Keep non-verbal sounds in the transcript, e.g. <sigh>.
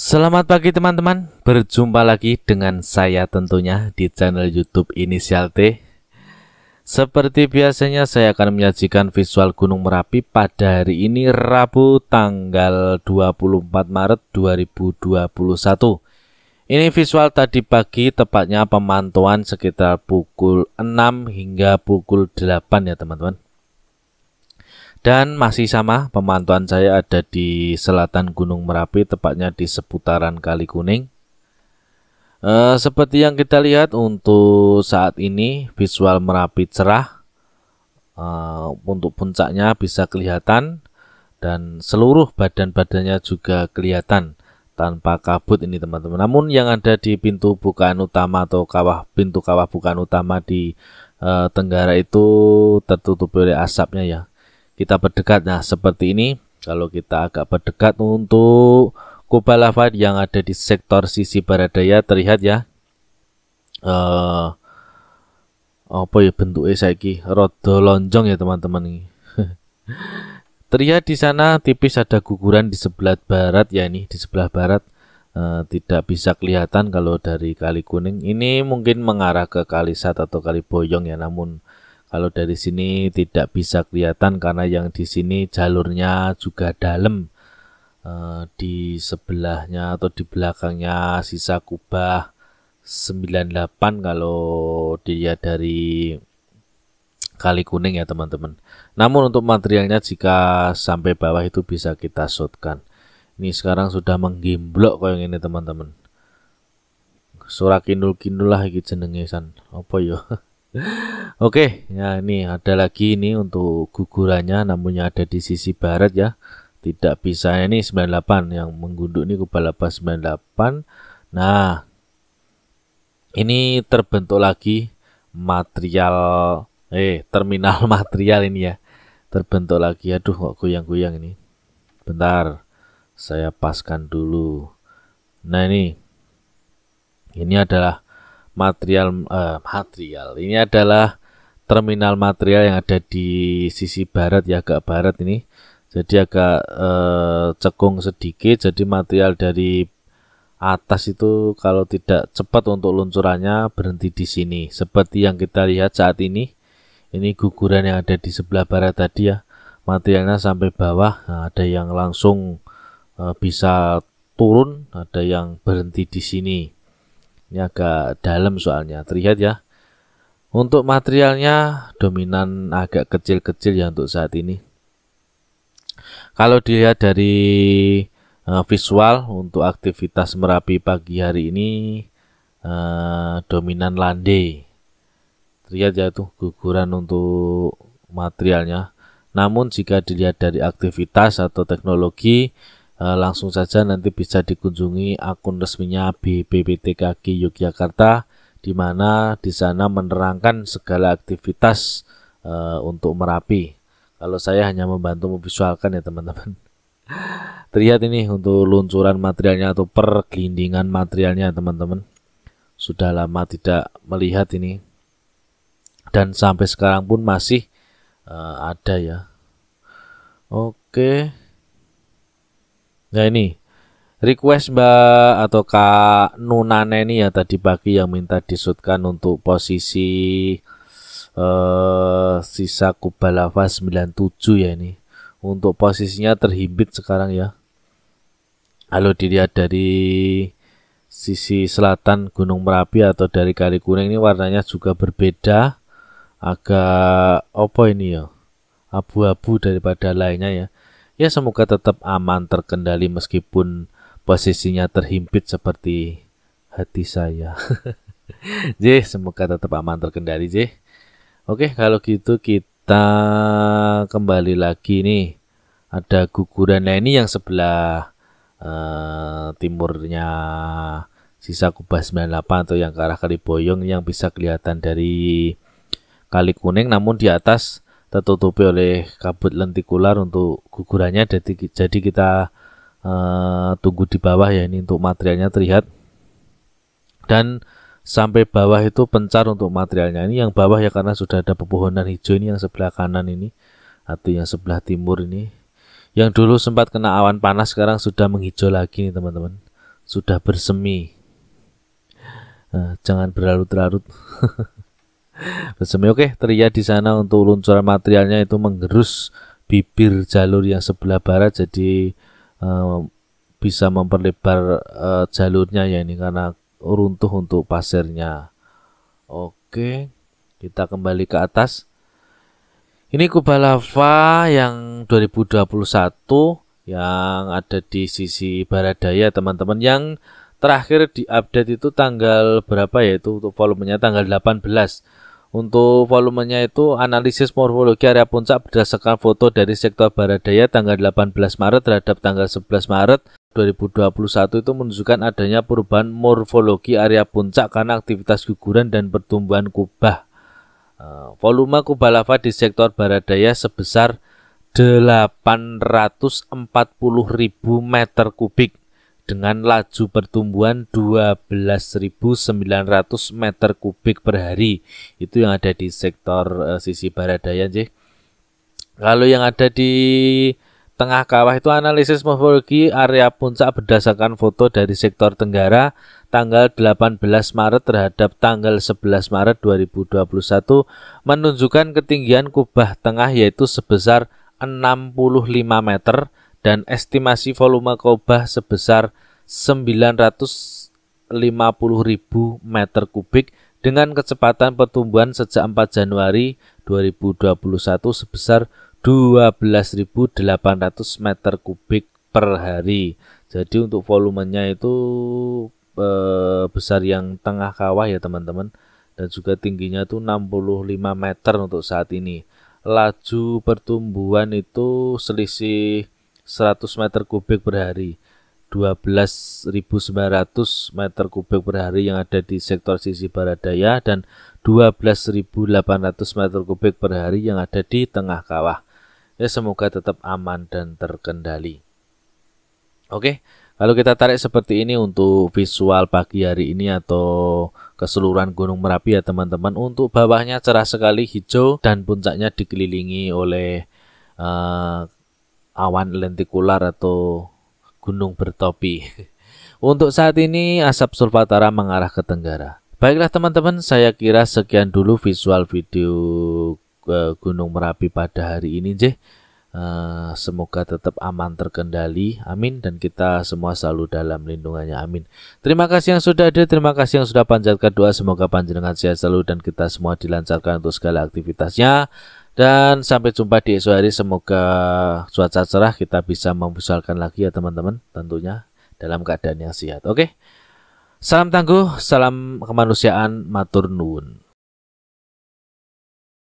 Selamat pagi teman-teman, berjumpa lagi dengan saya tentunya di channel YouTube Inisial T. Seperti biasanya saya akan menyajikan visual Gunung Merapi pada hari ini Rabu tanggal 24 Maret 2021. Ini visual tadi pagi tepatnya pemantauan sekitar pukul 6 hingga pukul 8 ya teman-teman. Dan masih sama, pemantauan saya ada di selatan Gunung Merapi, tepatnya di seputaran Kali Kuning. E, eh, seperti yang kita lihat untuk saat ini, visual Merapi cerah. E, untuk puncaknya bisa kelihatan dan seluruh badan-badannya juga kelihatan tanpa kabut ini teman-teman. Namun yang ada di pintu bukaan utama atau kawah pintu kawah bukaan utama di e, Tenggara itu tertutup oleh asapnya ya kita berdekat nah seperti ini kalau kita agak berdekat untuk kubah lava yang ada di sektor sisi barat daya terlihat ya eh uh, apa ya bentuk saiki rodo lonjong ya teman-teman ini <laughs> terlihat di sana tipis ada guguran di sebelah barat ya ini di sebelah barat uh, tidak bisa kelihatan kalau dari kali kuning ini mungkin mengarah ke kali Sat atau kali Boyong ya namun kalau dari sini tidak bisa kelihatan karena yang di sini jalurnya juga dalam eh, di sebelahnya atau di belakangnya sisa kubah 98 kalau dia dari kali kuning ya teman-teman. Namun untuk materialnya jika sampai bawah itu bisa kita shotkan. Ini sekarang sudah kok yang ini teman-teman. Surah kindul-kindul lah ini jenengnya san. Apa yo. Ya? <laughs> Oke, ya ini ada lagi ini untuk gugurannya namunnya ada di sisi barat ya. Tidak bisa ini 98 yang menggunduk ini Kubalaba 98. Nah, ini terbentuk lagi material eh terminal <laughs> material ini ya. Terbentuk lagi. Aduh kok goyang-goyang ini. Bentar. Saya paskan dulu. Nah, ini ini adalah material eh, material. Ini adalah terminal material yang ada di sisi barat ya agak barat ini. Jadi agak eh, cekung sedikit jadi material dari atas itu kalau tidak cepat untuk luncurannya berhenti di sini seperti yang kita lihat saat ini ini guguran yang ada di sebelah barat tadi ya materialnya sampai bawah nah, ada yang langsung uh, bisa turun ada yang berhenti di sini ini agak dalam soalnya, terlihat ya. Untuk materialnya dominan agak kecil-kecil ya untuk saat ini. Kalau dilihat dari eh, visual untuk aktivitas Merapi pagi hari ini eh, dominan landai. Terlihat ya tuh guguran untuk materialnya. Namun jika dilihat dari aktivitas atau teknologi Eh, langsung saja nanti bisa dikunjungi akun resminya BPPTKG Yogyakarta di mana di sana menerangkan segala aktivitas e, untuk Merapi. Kalau saya hanya membantu memvisualkan ya teman-teman. <laughs> Terlihat ini untuk luncuran materialnya atau pergelindingan materialnya teman-teman. Sudah lama tidak melihat ini. Dan sampai sekarang pun masih e, ada ya. Oke. Nah ini request Mbak atau Kak Nunane ini ya tadi pagi yang minta disutkan untuk posisi eh sisa Kubalava 97 ya ini. Untuk posisinya terhimpit sekarang ya. Kalau dilihat dari sisi selatan Gunung Merapi atau dari Kali Kuning ini warnanya juga berbeda agak apa ini ya abu-abu daripada lainnya ya Ya semoga tetap aman terkendali meskipun posisinya terhimpit seperti hati saya. <laughs> J, semoga tetap aman terkendali J. Oke, kalau gitu kita kembali lagi nih. Ada guguran nah ini yang sebelah uh, timurnya sisa kubah 98 atau yang ke arah Kaliboyong yang bisa kelihatan dari Kali Kuning namun di atas tertutupi oleh kabut lentikular untuk gugurannya jadi kita uh, tunggu di bawah ya ini untuk materialnya terlihat dan sampai bawah itu pencar untuk materialnya ini yang bawah ya karena sudah ada pepohonan hijau ini yang sebelah kanan ini atau yang sebelah timur ini yang dulu sempat kena awan panas sekarang sudah menghijau lagi nih teman-teman sudah bersemi uh, jangan berlarut-larut <laughs> Bersemi oke, teriak di sana untuk luncuran materialnya itu menggerus bibir jalur yang sebelah barat jadi uh, bisa memperlebar uh, jalurnya ya ini karena runtuh untuk pasirnya. Oke, kita kembali ke atas. Ini kubah lava yang 2021 yang ada di sisi barat daya teman-teman yang terakhir diupdate itu tanggal berapa yaitu untuk volumenya tanggal 18 untuk volumenya itu analisis morfologi area puncak berdasarkan foto dari sektor barat daya tanggal 18 Maret terhadap tanggal 11 Maret 2021 itu menunjukkan adanya perubahan morfologi area puncak karena aktivitas guguran dan pertumbuhan kubah. Eh, volume kubah lava di sektor barat daya sebesar 840.000 meter kubik dengan laju pertumbuhan 12.900 meter kubik per hari itu yang ada di sektor uh, sisi barat daya Jih. Lalu yang ada di tengah kawah itu analisis morfologi area puncak berdasarkan foto dari sektor Tenggara tanggal 18 Maret terhadap tanggal 11 Maret 2021 menunjukkan ketinggian kubah tengah yaitu sebesar 65 meter dan estimasi volume kubah sebesar ribu meter kubik dengan kecepatan pertumbuhan sejak 4 Januari 2021 sebesar 12.800 meter kubik per hari. Jadi untuk volumenya itu e, besar yang tengah kawah ya teman-teman dan juga tingginya itu 65 meter untuk saat ini. Laju pertumbuhan itu selisih 100 meter kubik per hari. 12.900 meter kubik per hari yang ada di sektor sisi barat daya dan 12.800 meter kubik per hari yang ada di tengah kawah. Ya, semoga tetap aman dan terkendali. Oke, kalau kita tarik seperti ini untuk visual pagi hari ini atau keseluruhan Gunung Merapi ya teman-teman. Untuk bawahnya cerah sekali hijau dan puncaknya dikelilingi oleh uh, awan lentikular atau gunung bertopi. <laughs> Untuk saat ini asap sulfatara mengarah ke tenggara. Baiklah teman-teman, saya kira sekian dulu visual video Gunung Merapi pada hari ini, Jeh. semoga tetap aman terkendali, amin, dan kita semua selalu dalam lindungannya, amin. Terima kasih yang sudah ada. terima kasih yang sudah panjatkan doa, semoga panjenengan sehat selalu dan kita semua dilancarkan untuk segala aktivitasnya. Dan sampai jumpa di esok hari. Semoga cuaca cerah kita bisa memvisualkan lagi ya teman-teman. Tentunya dalam keadaan yang sehat. Oke. Salam tangguh, salam kemanusiaan, matur nuwun.